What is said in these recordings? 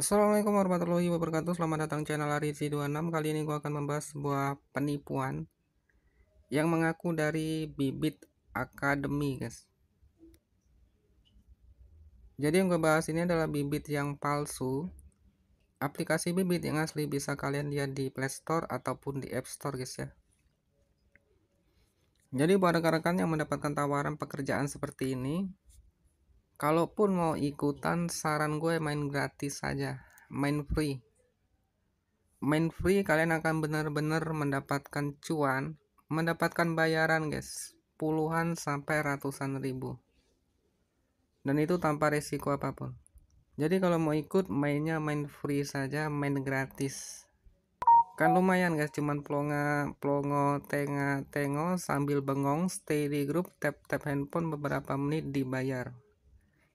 Assalamualaikum warahmatullahi wabarakatuh Selamat datang channel Arizi 26 Kali ini gue akan membahas sebuah penipuan Yang mengaku dari Bibit Academy guys Jadi yang gue bahas ini adalah bibit yang palsu Aplikasi bibit yang asli bisa kalian lihat di play store ataupun di app store guys ya Jadi buat rekan-rekan yang mendapatkan tawaran pekerjaan seperti ini kalaupun mau ikutan saran gue main gratis saja main free main free kalian akan benar-benar mendapatkan cuan mendapatkan bayaran guys puluhan sampai ratusan ribu dan itu tanpa resiko apapun jadi kalau mau ikut mainnya main free saja main gratis kan lumayan guys cuman plonga plongo tenga tengo sambil bengong stay di grup tap tap handphone beberapa menit dibayar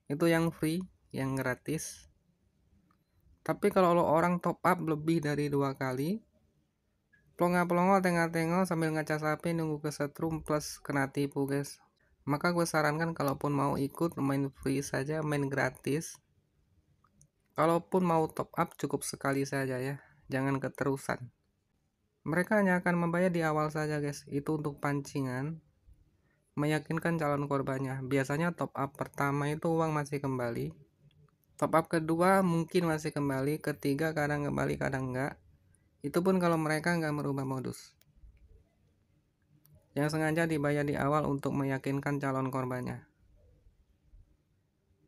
itu yang free yang gratis tapi kalau orang top up lebih dari dua kali pelongo-pelongo tengah-tengah sambil ngaca sapi nunggu ke setrum plus kena tipu guys maka gue sarankan kalaupun mau ikut main free saja main gratis kalaupun mau top up cukup sekali saja ya jangan keterusan mereka hanya akan membayar di awal saja guys itu untuk pancingan meyakinkan calon korbannya. Biasanya top up pertama itu uang masih kembali. Top up kedua mungkin masih kembali, ketiga kadang kembali kadang enggak. Itu pun kalau mereka enggak merubah modus. Yang sengaja dibayar di awal untuk meyakinkan calon korbannya.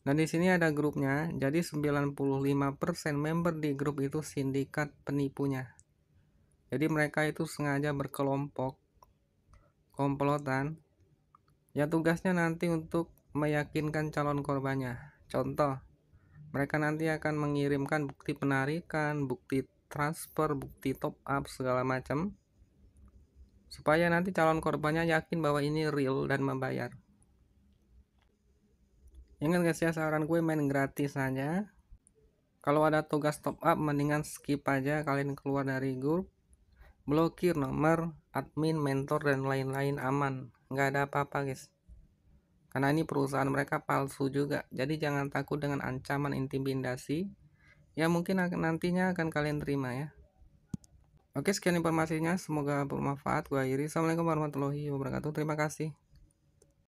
Nah di sini ada grupnya, jadi 95% member di grup itu sindikat penipunya. Jadi mereka itu sengaja berkelompok komplotan Ya tugasnya nanti untuk meyakinkan calon korbannya. Contoh, mereka nanti akan mengirimkan bukti penarikan, bukti transfer, bukti top up segala macam supaya nanti calon korbannya yakin bahwa ini real dan membayar. Ingat guys ya saran gue main gratis aja. Kalau ada tugas top up mendingan skip aja kalian keluar dari grup. Blokir nomor admin, mentor dan lain-lain aman nggak ada apa-apa guys karena ini perusahaan mereka palsu juga jadi jangan takut dengan ancaman intimidasi ya mungkin nantinya akan kalian terima ya oke sekian informasinya semoga bermanfaat gua akhiri assalamualaikum warahmatullahi wabarakatuh terima kasih